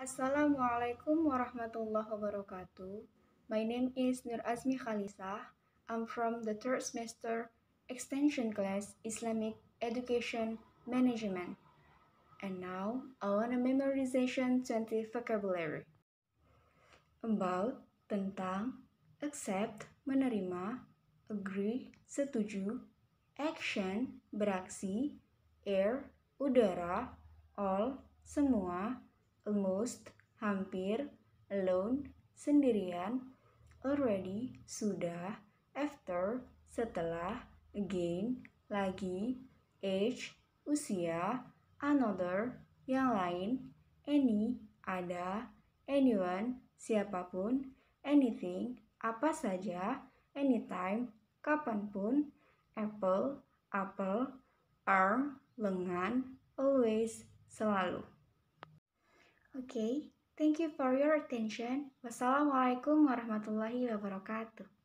Assalamualaikum warahmatullahi wabarakatuh. My name is Nur Azmi Khalisa. I'm from the third semester extension class Islamic Education Management. And now I want a memorization 20 vocabulary. About, tentang, accept, menerima, agree, setuju, action, beraksi, air, udara, all, semua, almost, hampir, alone, sendirian, already, sudah, after, setelah, again, lagi, age, usia, another, yang lain, any, ada, anyone, siapapun, anything, apa saja, anytime, kapanpun, apple, apple, arm, lengan, always, selalu okay, thank you for your attention. Wassalamualaikum warahmatullahi wabarakatuh.